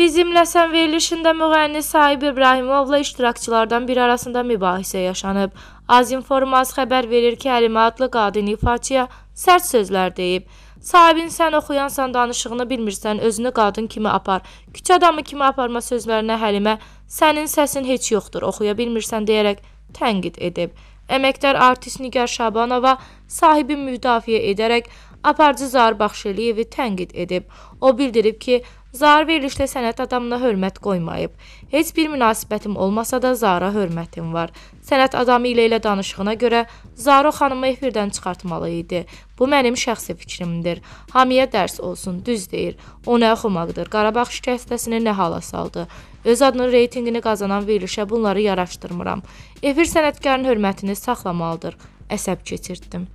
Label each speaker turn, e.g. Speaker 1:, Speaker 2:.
Speaker 1: Bizimlə sən verilişində müğənni Sahib İbrahimovla iştirakçılardan biri arasında mübahisə yaşanıb. Az informaz xəbər verir ki, Əlimə adlı qadın ifaçıya sərt sözlər deyib. Sahibin sən oxuyansan danışığını bilmirsən, özünü qadın kimi apar. Küçə adamı kimi aparma sözlərinə Həlimə sənin səsin heç yoxdur, oxuya bilmirsən deyərək tənqid edib. Əməkdar artist Nigar Şabanova sahibi müdafiə edərək aparıcı Zar Baxşəliyevi tənqid edib. O bildirib ki, Zar verilişdə sənət adamına hörmət qoymayıb. Heç bir münasibətim olmasa da Zara hörmətim var. Sənət adamı ilə elə danışığına görə Zaro xanımı efirdən çıxartmalı idi. Bu mənim şəxsi fikrimdir. Hamiyə dərs olsun, düz deyir. O nə xumaqdır. Qarabağ şikəstəsini nə hala saldı. Öz adının reytinqini qazanan verilişə bunları yaraşdırmıram. Efir sənətkarın hörmətini saxlamalıdır. Əsəb keçirtdim.